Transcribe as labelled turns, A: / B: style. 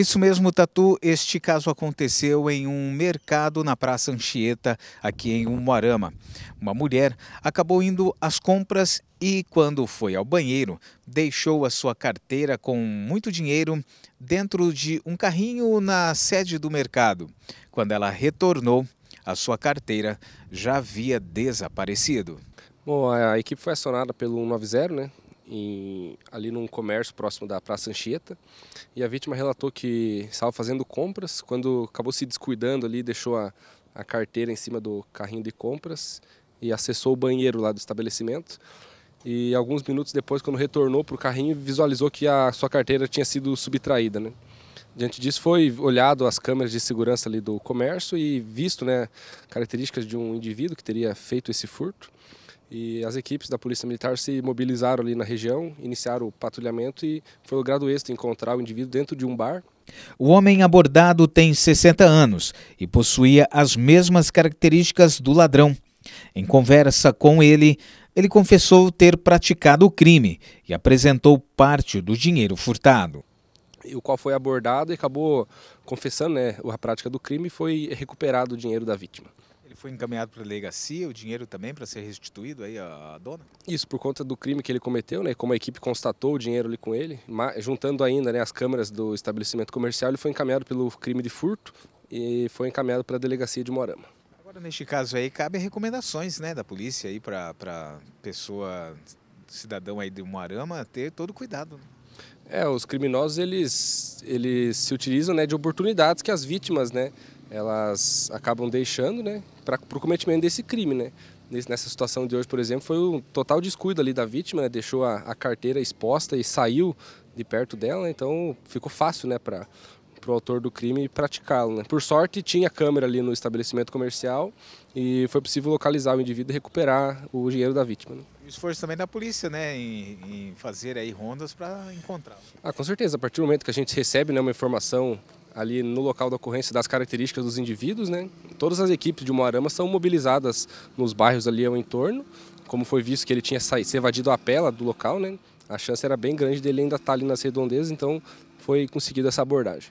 A: Isso mesmo, Tatu. Este caso aconteceu em um mercado na Praça Anchieta, aqui em Umuarama. Uma mulher acabou indo às compras e, quando foi ao banheiro, deixou a sua carteira com muito dinheiro dentro de um carrinho na sede do mercado. Quando ela retornou, a sua carteira já havia desaparecido. Bom, a equipe foi acionada pelo
B: 190, né? em, ali num comércio próximo da Praça Anchieta. E a vítima relatou que estava fazendo compras, quando acabou se descuidando ali, deixou a, a carteira em cima do carrinho de compras e acessou o banheiro lá do estabelecimento. E alguns minutos depois, quando retornou para o carrinho, visualizou que a sua carteira tinha sido subtraída, né? Diante disso, foi olhado as câmeras de segurança ali do comércio e visto né, características de um indivíduo que teria feito esse furto. E as equipes da Polícia Militar se mobilizaram ali na região, iniciaram o patrulhamento e foi logrado êxito encontrar o indivíduo dentro de um bar.
A: O homem abordado tem 60 anos e possuía as mesmas características do ladrão. Em conversa com ele, ele confessou ter praticado o crime e apresentou parte do dinheiro furtado.
B: O qual foi abordado e acabou confessando né, a prática do crime e foi recuperado o dinheiro da vítima.
A: Ele foi encaminhado para a delegacia, o dinheiro também para ser restituído aí à dona? Isso, por conta do crime
B: que ele cometeu, né? Como a equipe constatou o dinheiro ali com ele, juntando ainda né, as câmeras do estabelecimento comercial, ele foi encaminhado pelo crime de furto e foi encaminhado para a delegacia de Morama.
A: Agora, neste caso aí, cabe recomendações né, da polícia aí para pessoa, cidadão aí de Moarama, ter todo cuidado. Né? É, os criminosos, eles, eles
B: se utilizam né, de oportunidades que as vítimas, né? elas acabam deixando, né, para o cometimento desse crime, né? Nessa situação de hoje, por exemplo, foi um total descuido ali da vítima, né? deixou a, a carteira exposta e saiu de perto dela, né, então ficou fácil, né, para o autor do crime praticá-lo. Né? Por sorte, tinha câmera ali no estabelecimento comercial e foi possível localizar o indivíduo e recuperar o dinheiro da vítima. Né?
A: O esforço também da polícia, né, em, em fazer aí rondas para encontrá-lo.
B: Ah, com certeza. A partir do momento que a gente recebe né, uma informação ali no local da ocorrência das características dos indivíduos, né? Todas as equipes de Moarama são mobilizadas nos bairros ali ao entorno, como foi visto que ele tinha saído, se evadido a pela do local, né? A chance era bem grande dele ainda estar tá ali nas redondezas, então foi conseguida essa
A: abordagem.